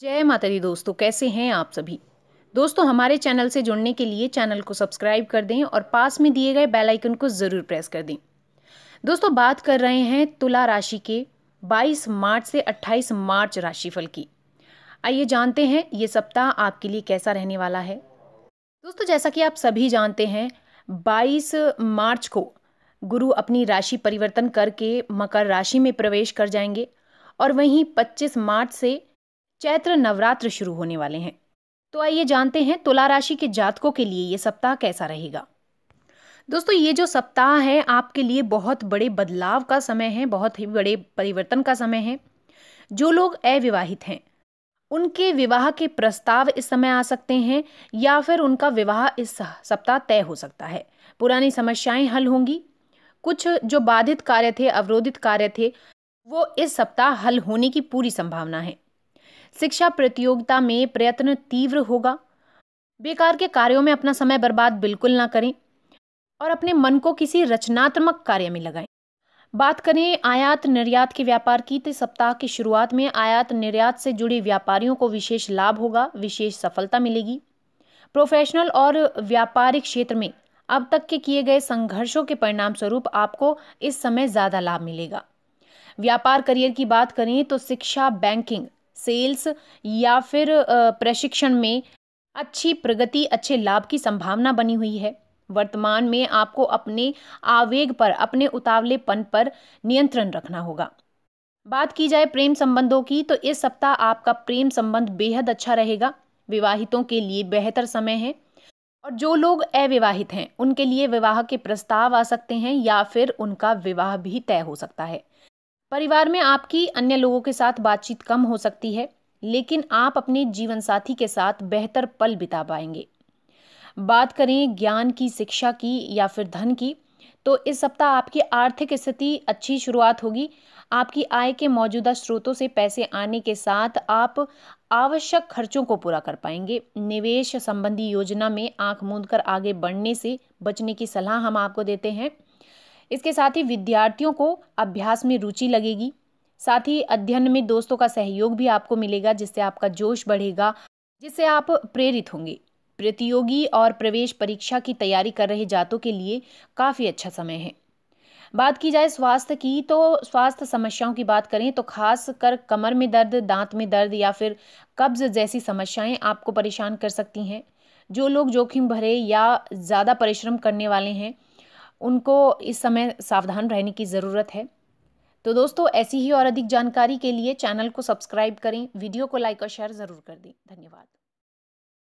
जय माता दी दोस्तों कैसे हैं आप सभी दोस्तों हमारे चैनल से जुड़ने के लिए चैनल को सब्सक्राइब कर दें और पास में दिए गए बेल आइकन को ज़रूर प्रेस कर दें दोस्तों बात कर रहे हैं तुला राशि के 22 मार्च से 28 मार्च राशिफल की आइए जानते हैं ये सप्ताह आपके लिए कैसा रहने वाला है दोस्तों जैसा कि आप सभी जानते हैं बाईस मार्च को गुरु अपनी राशि परिवर्तन करके मकर राशि में प्रवेश कर जाएंगे और वहीं पच्चीस मार्च से चैत्र नवरात्र शुरू होने वाले हैं तो आइए जानते हैं तुला राशि के जातकों के लिए ये सप्ताह कैसा रहेगा दोस्तों ये जो सप्ताह है आपके लिए बहुत बड़े बदलाव का समय है बहुत ही बड़े परिवर्तन का समय है जो लोग अविवाहित हैं उनके विवाह के प्रस्ताव इस समय आ सकते हैं या फिर उनका विवाह इस सप्ताह तय हो सकता है पुरानी समस्याएं हल होंगी कुछ जो बाधित कार्य थे अवरोधित कार्य थे वो इस सप्ताह हल होने की पूरी संभावना है शिक्षा प्रतियोगिता में प्रयत्न तीव्र होगा बेकार के कार्यों में अपना समय बर्बाद बिल्कुल ना करें और अपने मन को किसी रचनात्मक कार्य में लगाएं बात करें आयात निर्यात के व्यापार की तो सप्ताह की शुरुआत में आयात निर्यात से जुड़े व्यापारियों को विशेष लाभ होगा विशेष सफलता मिलेगी प्रोफेशनल और व्यापारिक क्षेत्र में अब तक के किए गए संघर्षों के परिणाम स्वरूप आपको इस समय ज़्यादा लाभ मिलेगा व्यापार करियर की बात करें तो शिक्षा बैंकिंग सेल्स या फिर प्रशिक्षण में अच्छी प्रगति अच्छे लाभ की संभावना बनी हुई है वर्तमान में आपको अपने आवेग पर अपने उतावलेपन पर नियंत्रण रखना होगा बात की जाए प्रेम संबंधों की तो इस सप्ताह आपका प्रेम संबंध बेहद अच्छा रहेगा विवाहितों के लिए बेहतर समय है और जो लोग अविवाहित हैं उनके लिए विवाह के प्रस्ताव आ सकते हैं या फिर उनका विवाह भी तय हो सकता है परिवार में आपकी अन्य लोगों के साथ बातचीत कम हो सकती है लेकिन आप अपने जीवन साथी के साथ बेहतर पल बिता पाएंगे बात करें ज्ञान की शिक्षा की या फिर धन की तो इस सप्ताह आपकी आर्थिक स्थिति अच्छी शुरुआत होगी आपकी आय के मौजूदा स्रोतों से पैसे आने के साथ आप आवश्यक खर्चों को पूरा कर पाएंगे निवेश संबंधी योजना में आंख मूंद कर आगे बढ़ने से बचने की सलाह हम आपको देते हैं इसके साथ ही विद्यार्थियों को अभ्यास में रुचि लगेगी साथ ही अध्ययन में दोस्तों का सहयोग भी आपको मिलेगा जिससे आपका जोश बढ़ेगा जिससे आप प्रेरित होंगे प्रतियोगी और प्रवेश परीक्षा की तैयारी कर रहे जातों के लिए काफ़ी अच्छा समय है बात की जाए स्वास्थ्य की तो स्वास्थ्य समस्याओं की बात करें तो खास कर कमर में दर्द दांत में दर्द या फिर कब्ज जैसी समस्याएं आपको परेशान कर सकती हैं जो लोग जोखिम भरे या ज़्यादा परिश्रम करने वाले हैं उनको इस समय सावधान रहने की ज़रूरत है तो दोस्तों ऐसी ही और अधिक जानकारी के लिए चैनल को सब्सक्राइब करें वीडियो को लाइक और शेयर ज़रूर कर दें धन्यवाद